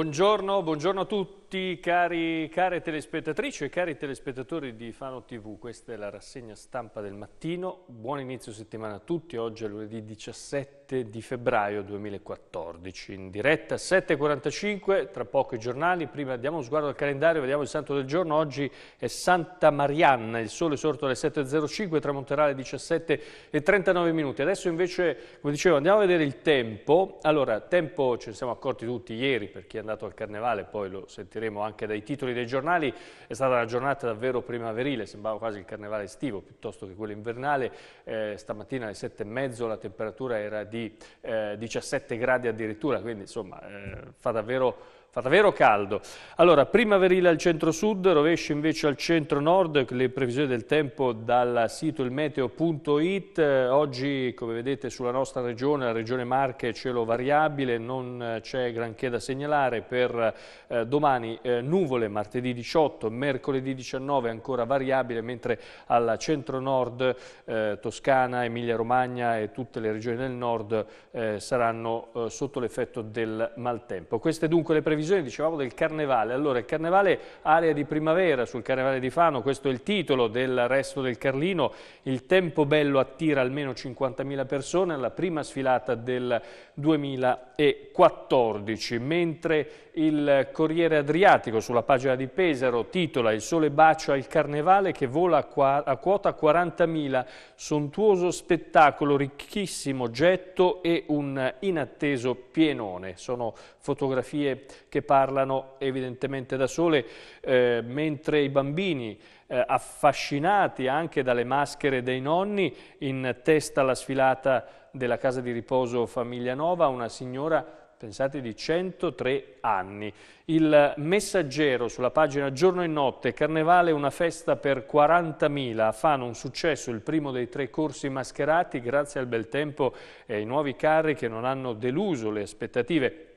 Buongiorno, buongiorno a tutti tutti cari, care telespettatrici e cari telespettatori di Fano TV, questa è la rassegna stampa del mattino, buon inizio settimana a tutti, oggi è lunedì 17 di febbraio 2014, in diretta 7.45, tra poco i giornali, prima diamo uno sguardo al calendario, vediamo il santo del giorno, oggi è Santa Marianna, il sole sorto alle 7.05, tramonterà alle 17.39 minuti, adesso invece come dicevo andiamo a vedere il tempo, allora tempo ce ne siamo accorti tutti ieri per chi è andato al carnevale, poi lo sentiremo sentiremo anche dai titoli dei giornali, è stata una giornata davvero primaverile, sembrava quasi il carnevale estivo piuttosto che quello invernale, eh, stamattina alle sette e mezzo la temperatura era di eh, 17 gradi addirittura, quindi insomma eh, fa davvero Fa davvero caldo. Allora, primaverile al centro-sud, rovescio invece al centro-nord, le previsioni del tempo dal sito ilmeteo.it. Oggi, come vedete, sulla nostra regione, la regione Marche, cielo variabile, non c'è granché da segnalare. Per eh, domani eh, nuvole, martedì 18, mercoledì 19 ancora variabile, mentre al centro-nord, eh, Toscana, Emilia-Romagna e tutte le regioni del nord eh, saranno eh, sotto l'effetto del maltempo. Queste dunque le previsioni televisione, dicevamo del Carnevale. Allora, il Carnevale Area di Primavera sul Carnevale di Fano, questo è il titolo del resto del Carlino. Il tempo bello attira almeno 50.000 persone alla prima sfilata del 2014, mentre il Corriere Adriatico sulla pagina di Pesaro titola Il sole bacia il carnevale che vola a quota 40.000, sontuoso spettacolo, ricchissimo getto e un inatteso pienone. Sono fotografie che parlano evidentemente da sole, eh, mentre i bambini eh, affascinati anche dalle maschere dei nonni in testa alla sfilata della casa di riposo Famiglia Nova, una signora, pensate, di 103 anni. Il messaggero sulla pagina Giorno e Notte, Carnevale una festa per 40.000, a Fano un successo, il primo dei tre corsi mascherati grazie al bel tempo e ai nuovi carri che non hanno deluso le aspettative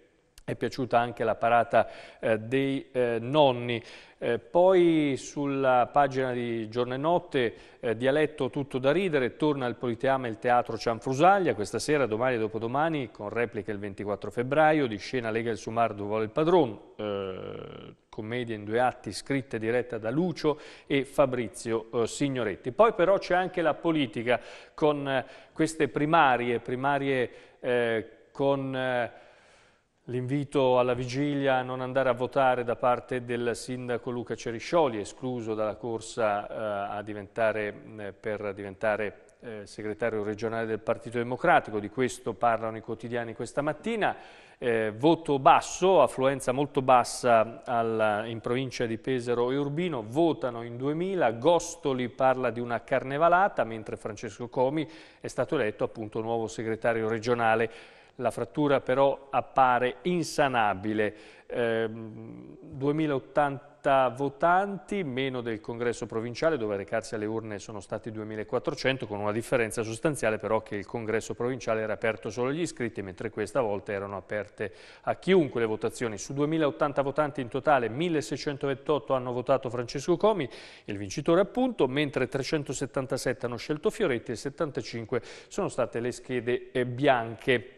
è piaciuta anche la parata eh, dei eh, nonni. Eh, poi sulla pagina di Giorno e Notte, eh, dialetto tutto da ridere, torna al Politeama il teatro Cianfrusaglia, questa sera, domani e dopodomani, con replica il 24 febbraio, di scena Lega il Sumardo vuole il padron, eh, commedia in due atti scritta e diretta da Lucio e Fabrizio eh, Signoretti. Poi però c'è anche la politica con queste primarie, primarie con L'invito alla vigilia a non andare a votare da parte del sindaco Luca Ceriscioli, escluso dalla corsa eh, diventare, eh, per diventare eh, segretario regionale del Partito Democratico, di questo parlano i quotidiani questa mattina. Eh, voto basso, affluenza molto bassa al, in provincia di Pesaro e Urbino, votano in 2000, Gostoli parla di una carnevalata, mentre Francesco Comi è stato eletto appunto nuovo segretario regionale la frattura però appare insanabile. Eh, 2080 votanti, meno del congresso provinciale dove recarsi alle urne sono stati 2400 con una differenza sostanziale però che il congresso provinciale era aperto solo agli iscritti mentre questa volta erano aperte a chiunque le votazioni. Su 2080 votanti in totale 1628 hanno votato Francesco Comi, il vincitore appunto, mentre 377 hanno scelto Fioretti e 75 sono state le schede eh, bianche.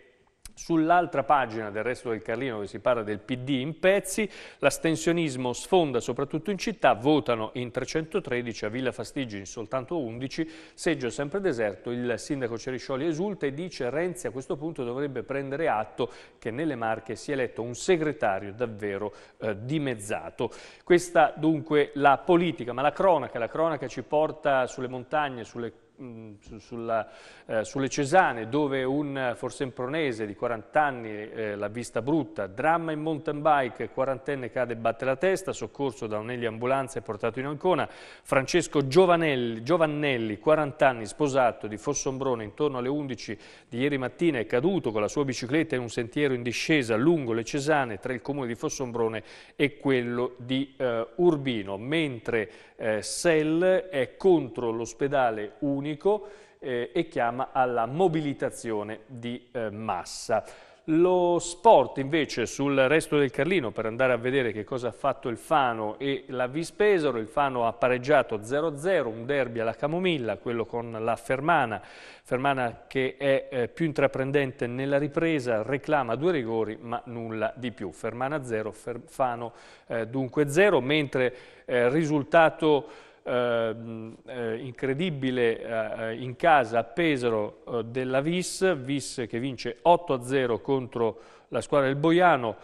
Sull'altra pagina del resto del Carlino dove si parla del PD in pezzi, l'astensionismo sfonda soprattutto in città, votano in 313, a Villa Fastigi in soltanto 11, seggio sempre deserto, il sindaco Ceriscioli esulta e dice Renzi a questo punto dovrebbe prendere atto che nelle Marche si è eletto un segretario davvero eh, dimezzato. Questa dunque la politica, ma la cronaca, la cronaca ci porta sulle montagne, sulle Mm, sulla, eh, sulle Cesane, dove un eh, forsempronese di 40 anni eh, l'ha vista brutta, dramma in mountain bike, quarantenne cade e batte la testa, soccorso da un'eli ambulanza e portato in Ancona, Francesco Giovanelli, Giovannelli, 40 anni, sposato di Fossombrone, intorno alle 11 di ieri mattina è caduto con la sua bicicletta in un sentiero in discesa lungo le Cesane tra il comune di Fossombrone e quello di eh, Urbino, mentre eh, Sell è contro l'ospedale Uni unico eh, e chiama alla mobilitazione di eh, massa. Lo sport invece sul resto del Carlino per andare a vedere che cosa ha fatto il Fano e la Vispesaro, il Fano ha pareggiato 0-0, un derby alla Camomilla, quello con la Fermana, Fermana che è eh, più intraprendente nella ripresa, reclama due rigori ma nulla di più, Fermana 0, Fer Fano eh, dunque 0, mentre eh, risultato Ehm, eh, incredibile eh, eh, in casa a Pesaro eh, della Vis, Vis che vince 8-0 contro la squadra del Boiano,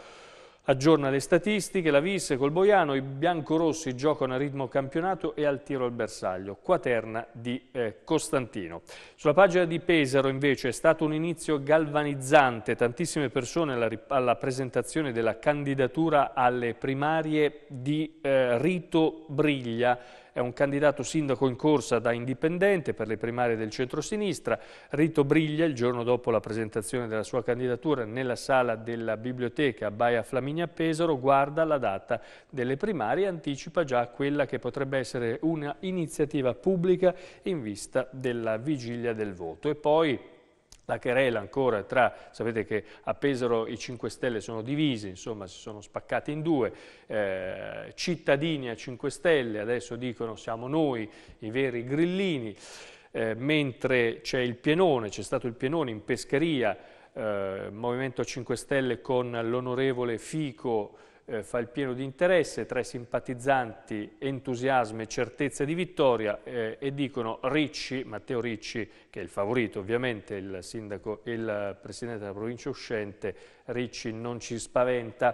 aggiorna le statistiche, la Vis col Boiano, i biancorossi giocano a ritmo campionato e al tiro al bersaglio, quaterna di eh, Costantino. Sulla pagina di Pesaro invece è stato un inizio galvanizzante, tantissime persone alla, alla presentazione della candidatura alle primarie di eh, Rito Briglia, è un candidato sindaco in corsa da indipendente per le primarie del centro-sinistra. Rito Briglia, il giorno dopo la presentazione della sua candidatura nella sala della biblioteca Baia Flaminia Pesaro, guarda la data delle primarie e anticipa già quella che potrebbe essere una iniziativa pubblica in vista della vigilia del voto. E poi la querela ancora tra, sapete che a Pesaro i 5 Stelle sono divisi, insomma si sono spaccati in due, eh, cittadini a 5 Stelle adesso dicono siamo noi i veri grillini, eh, mentre c'è il pienone, c'è stato il pienone in pescheria, eh, Movimento 5 Stelle con l'onorevole Fico eh, fa il pieno di interesse, tra i simpatizzanti, entusiasmo e certezza di vittoria eh, e dicono Ricci, Matteo Ricci, che è il favorito ovviamente, il sindaco e il presidente della provincia uscente, Ricci non ci spaventa.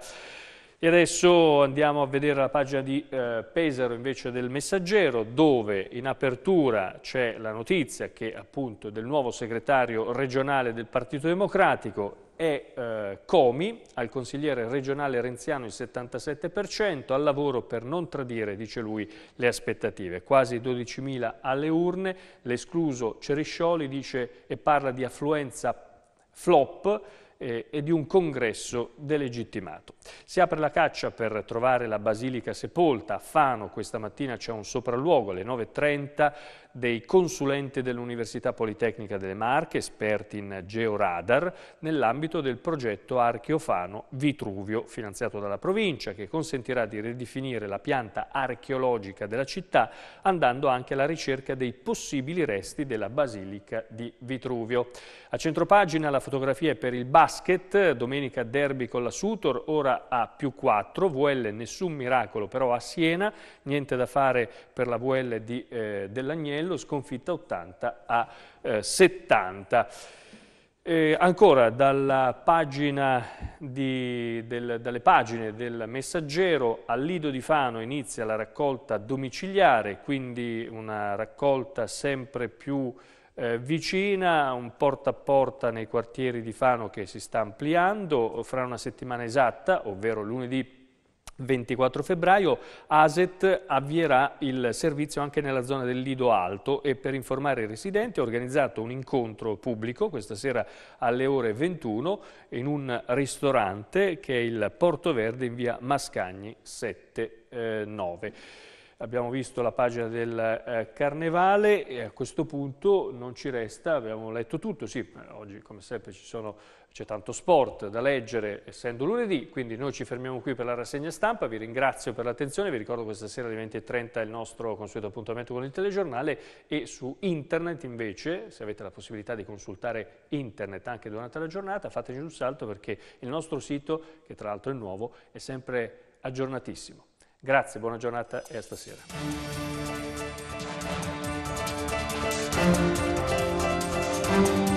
E adesso andiamo a vedere la pagina di eh, Pesaro invece del Messaggero dove in apertura c'è la notizia che appunto del nuovo segretario regionale del Partito Democratico è eh, Comi, al consigliere regionale renziano il 77%, al lavoro per non tradire, dice lui, le aspettative. Quasi 12.000 alle urne, l'escluso Ceriscioli dice e parla di affluenza flop, e di un congresso delegittimato. Si apre la caccia per trovare la Basilica sepolta. A Fano questa mattina c'è un sopralluogo alle 9.30 dei consulenti dell'Università Politecnica delle Marche, esperti in georadar, nell'ambito del progetto Archeofano Vitruvio, finanziato dalla provincia, che consentirà di ridefinire la pianta archeologica della città, andando anche alla ricerca dei possibili resti della Basilica di Vitruvio. A centropagina la fotografia è per il bar basket, domenica derby con la Sutor, ora a più 4, VL nessun miracolo però a Siena, niente da fare per la VL di, eh, dell'Agnello, sconfitta 80 a eh, 70. Eh, ancora di, del, dalle pagine del messaggero al Lido di Fano inizia la raccolta domiciliare, quindi una raccolta sempre più eh, vicina, un porta a porta nei quartieri di Fano che si sta ampliando, fra una settimana esatta, ovvero lunedì 24 febbraio ASET avvierà il servizio anche nella zona del Lido Alto e per informare i residenti ha organizzato un incontro pubblico questa sera alle ore 21 in un ristorante che è il Porto Verde in via Mascagni 79. 9 eh, Abbiamo visto la pagina del eh, Carnevale e a questo punto non ci resta, abbiamo letto tutto, sì, oggi come sempre c'è tanto sport da leggere essendo lunedì, quindi noi ci fermiamo qui per la rassegna stampa, vi ringrazio per l'attenzione, vi ricordo questa sera alle 20.30 il nostro consueto appuntamento con il telegiornale e su internet invece, se avete la possibilità di consultare internet anche durante la giornata, fateci un salto perché il nostro sito, che tra l'altro è nuovo, è sempre aggiornatissimo. Grazie, buona giornata e a stasera.